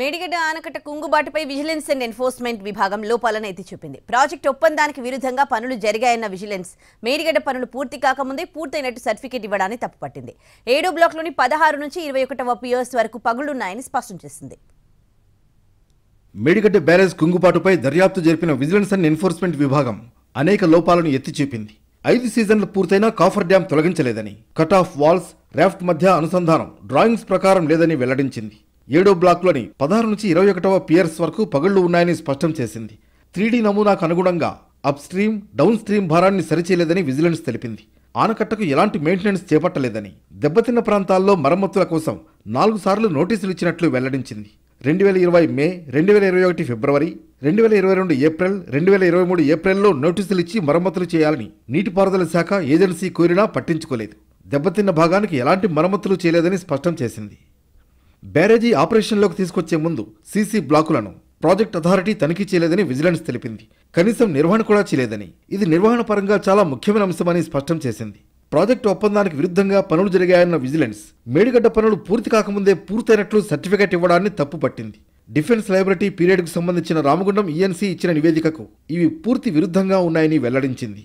మేడిగడ్డ ఆనకట్ట కుంగుబాటుపై vigilance and enforcement విభాగం లోపాలను ఎత్తి చూపింది ప్రాజెక్టు ఒప్పందానికి విరుద్ధంగా పనులు జరిగాయన్న విజిలెన్స్ మేడిగడ్డ పనులు పూర్తి కాకముందే పూర్తయినట్టు సర్టిఫికేట్ ఇవ్వడానికి తప్పుపట్టింది ఏడో బ్లాక్లోని పదహారు నుంచి ఇరవై ఒకటవ పియర్స్ వరకు పగులున్నాయని స్పష్టం చేసింది మేడిగడ్డ బ్యారేజ్ కుంగుబాటుపై దర్యాప్తు జరిపిన విజిలెన్స్ అండ్ ఎన్ఫోర్స్మెంట్ విభాగం అనేక లోపాలను ఎత్తి చూపింది ఐదు సీజన్లు పూర్తయిన కాఫర్ డ్యాం తొలగించలేదని కట్ ఆఫ్ వాల్స్ రాఫ్ట్ మధ్య అనుసంధానం డ్రాయింగ్స్ ప్రకారం లేదని వెల్లడించింది ఏడో బ్లాక్లోని పదహారు నుంచి ఇరవై ఒకటవ పియర్స్ వరకు పగళ్లు ఉన్నాయని స్పష్టం చేసింది త్రీడీ నమూనాకు అనుగుణంగా అప్ స్ట్రీమ్ డౌన్ స్ట్రీమ్ భారాన్ని సరిచేయలేదని విజిలెన్స్ తెలిపింది ఆనకట్టకు ఎలాంటి మెయింటెనెన్స్ చేపట్టలేదని దెబ్బతిన్న ప్రాంతాల్లో మరమ్మతుల కోసం నాలుగు సార్లు నోటీసులు ఇచ్చినట్లు వెల్లడించింది రెండు వేల ఇరవై మే రెండు వేల ఇరవై ఒకటి ఫిబ్రవరి రెండు వేల ఇరవై రెండు ఏప్రిల్ రెండు వేల ఇరవై మూడు ఏప్రిల్లో నోటీసులు ఇచ్చి మరమ్మతులు చేయాలని నీటిపారుదల శాఖ ఏజెన్సీ కోరినా పట్టించుకోలేదు దెబ్బతిన్న భాగానికి ఎలాంటి మరమ్మతులు చేయలేదని స్పష్టం చేసింది బ్యారేజీ ఆపరేషన్లోకి తీసుకొచ్చే ముందు సీసీ బ్లాకులను ప్రాజెక్ట్ అథారిటీ తనిఖీ చేయలేదని విజిలెన్స్ తెలిపింది కనీసం నిర్వహణ కూడా చేయలేదని ఇది నిర్వహణ పరంగా చాలా ముఖ్యమైన అంశమని స్పష్టం చేసింది ప్రాజెక్టు ఒప్పందానికి విరుద్ధంగా పనులు జరిగాయన్న విజిలెన్స్ మేడిగడ్డ పనులు పూర్తి కాకముందే పూర్తయినట్లు సర్టిఫికేట్ ఇవ్వడాన్ని తప్పుపట్టింది డిఫెన్స్ లైబ్రరీ పీరియడ్కు సంబంధించిన రామగుండం ఈఎన్సీ e ఇచ్చిన నివేదికకు ఇవి పూర్తి విరుద్ధంగా ఉన్నాయని వెల్లడించింది